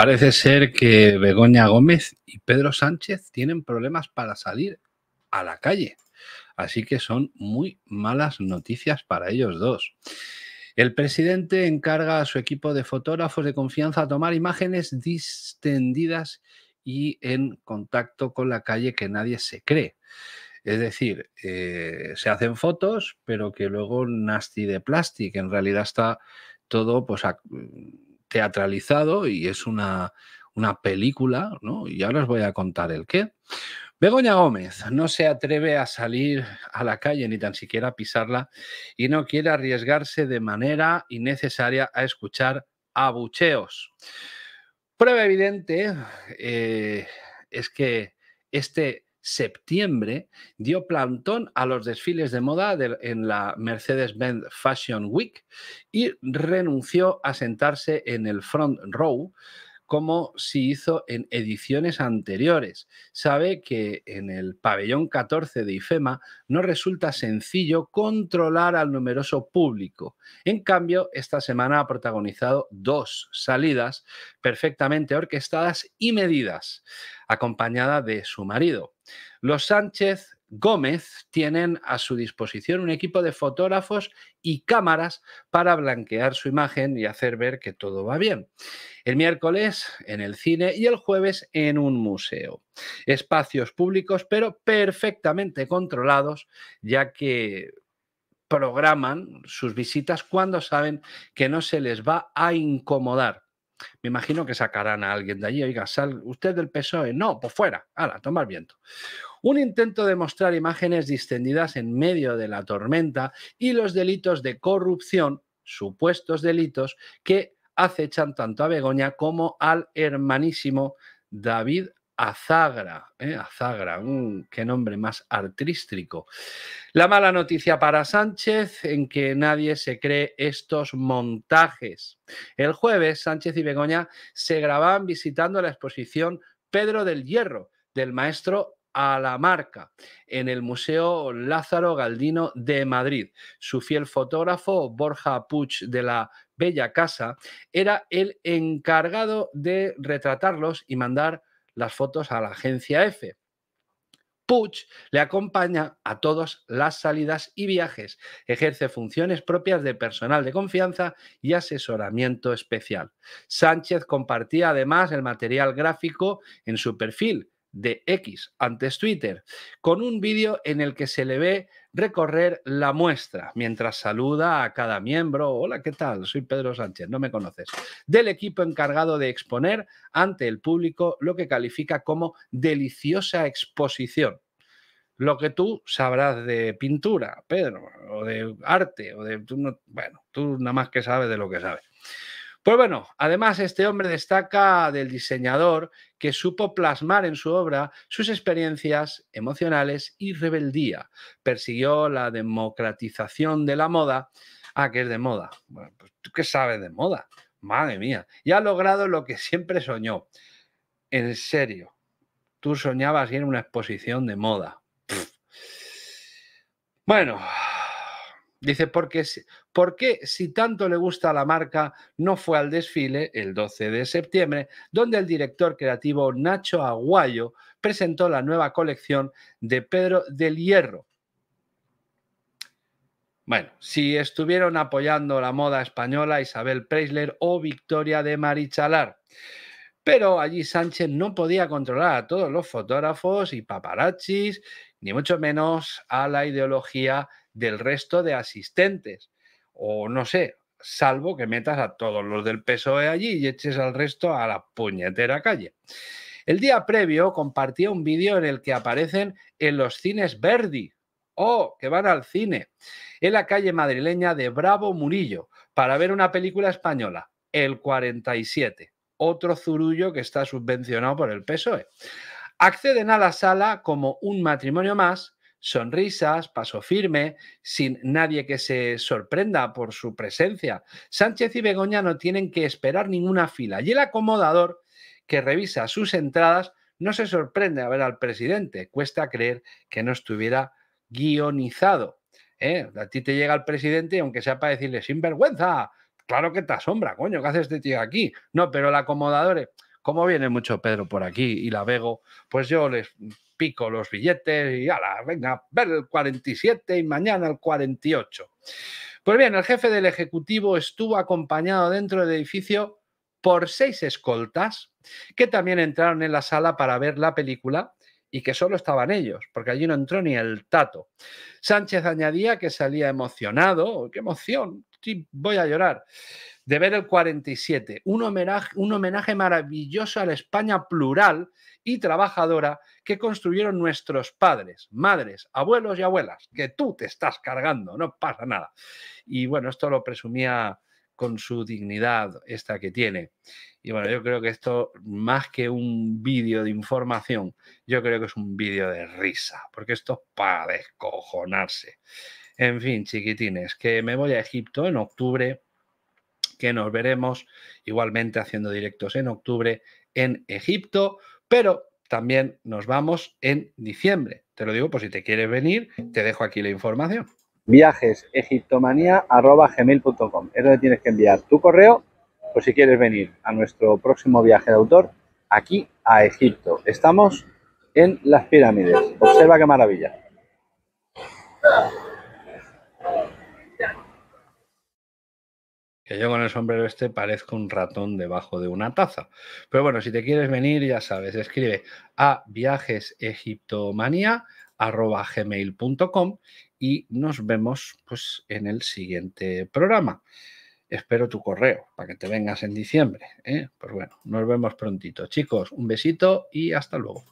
Parece ser que Begoña Gómez y Pedro Sánchez tienen problemas para salir a la calle. Así que son muy malas noticias para ellos dos. El presidente encarga a su equipo de fotógrafos de confianza a tomar imágenes distendidas y en contacto con la calle que nadie se cree. Es decir, eh, se hacen fotos, pero que luego nasty de plástico. En realidad está todo pues, a, teatralizado y es una, película, ¿no? Y ahora os voy a contar el qué. Begoña Gómez no se atreve a salir a la calle ni tan siquiera a pisarla y no quiere arriesgarse de manera innecesaria a escuchar abucheos. Prueba evidente eh, es que este septiembre dio plantón a los desfiles de moda en la Mercedes-Benz Fashion Week y renunció a sentarse en el front row como se hizo en ediciones anteriores. Sabe que en el pabellón 14 de IFEMA no resulta sencillo controlar al numeroso público. En cambio, esta semana ha protagonizado dos salidas perfectamente orquestadas y medidas, acompañada de su marido. Los Sánchez Gómez tienen a su disposición un equipo de fotógrafos y cámaras para blanquear su imagen y hacer ver que todo va bien. El miércoles en el cine y el jueves en un museo. Espacios públicos pero perfectamente controlados ya que programan sus visitas cuando saben que no se les va a incomodar. Me imagino que sacarán a alguien de allí, oiga, sal usted del PSOE. No, pues fuera, ala, toma el viento. Un intento de mostrar imágenes distendidas en medio de la tormenta y los delitos de corrupción, supuestos delitos, que acechan tanto a Begoña como al hermanísimo David Azagra, ¿eh? Azagra, uh, qué nombre más artístico. La mala noticia para Sánchez en que nadie se cree estos montajes. El jueves Sánchez y Begoña se grababan visitando la exposición Pedro del Hierro del maestro a la marca en el Museo Lázaro Galdino de Madrid. Su fiel fotógrafo, Borja Puch de la Bella Casa, era el encargado de retratarlos y mandar las fotos a la agencia F. Puch le acompaña a todas las salidas y viajes, ejerce funciones propias de personal de confianza y asesoramiento especial. Sánchez compartía además el material gráfico en su perfil, de X, antes Twitter, con un vídeo en el que se le ve recorrer la muestra mientras saluda a cada miembro. Hola, ¿qué tal? Soy Pedro Sánchez, no me conoces. Del equipo encargado de exponer ante el público lo que califica como deliciosa exposición. Lo que tú sabrás de pintura, Pedro, o de arte, o de... bueno, tú nada más que sabes de lo que sabes. Pues bueno, además este hombre destaca del diseñador que supo plasmar en su obra sus experiencias emocionales y rebeldía. Persiguió la democratización de la moda. Ah, que es de moda. Bueno, pues tú qué sabes de moda. Madre mía. Y ha logrado lo que siempre soñó. En serio. Tú soñabas ir en una exposición de moda. Bueno, dice, porque, ¿Por qué, si tanto le gusta la marca, no fue al desfile el 12 de septiembre, donde el director creativo Nacho Aguayo presentó la nueva colección de Pedro del Hierro? Bueno, si estuvieron apoyando la moda española Isabel Preisler o Victoria de Marichalar. Pero allí Sánchez no podía controlar a todos los fotógrafos y paparachis, ni mucho menos a la ideología del resto de asistentes o no sé, salvo que metas a todos los del PSOE allí y eches al resto a la puñetera calle. El día previo compartía un vídeo en el que aparecen en los cines Verdi. o ¡Oh, que van al cine. En la calle madrileña de Bravo Murillo para ver una película española, El 47, otro zurullo que está subvencionado por el PSOE. Acceden a la sala como un matrimonio más sonrisas, paso firme, sin nadie que se sorprenda por su presencia. Sánchez y Begoña no tienen que esperar ninguna fila y el acomodador que revisa sus entradas no se sorprende a ver al presidente. Cuesta creer que no estuviera guionizado. ¿eh? A ti te llega el presidente, aunque sea para decirle vergüenza, Claro que te asombra, coño, ¿qué haces de este tío aquí? No, pero el acomodador como viene mucho Pedro por aquí y la Vego, pues yo les pico los billetes y la venga, ver el 47 y mañana el 48. Pues bien, el jefe del Ejecutivo estuvo acompañado dentro del edificio por seis escoltas que también entraron en la sala para ver la película y que solo estaban ellos, porque allí no entró ni el tato. Sánchez añadía que salía emocionado, oh, qué emoción, voy a llorar, de ver el 47, un homenaje, un homenaje maravilloso a la España plural y trabajadora que construyeron nuestros padres, madres, abuelos y abuelas, que tú te estás cargando, no pasa nada. Y bueno, esto lo presumía con su dignidad esta que tiene. Y bueno, yo creo que esto, más que un vídeo de información, yo creo que es un vídeo de risa, porque esto es para descojonarse. En fin, chiquitines, que me voy a Egipto en octubre, que nos veremos igualmente haciendo directos en octubre en Egipto, pero también nos vamos en diciembre. Te lo digo por si te quieres venir, te dejo aquí la información. Viajes gmail.com. es donde tienes que enviar tu correo por si quieres venir a nuestro próximo viaje de autor aquí a Egipto. Estamos en las pirámides. Observa qué maravilla. Que yo con el sombrero este parezco un ratón debajo de una taza. Pero bueno, si te quieres venir, ya sabes, escribe a viajesegiptomanía.com y nos vemos pues, en el siguiente programa. Espero tu correo para que te vengas en diciembre. ¿eh? Pues bueno, nos vemos prontito. Chicos, un besito y hasta luego.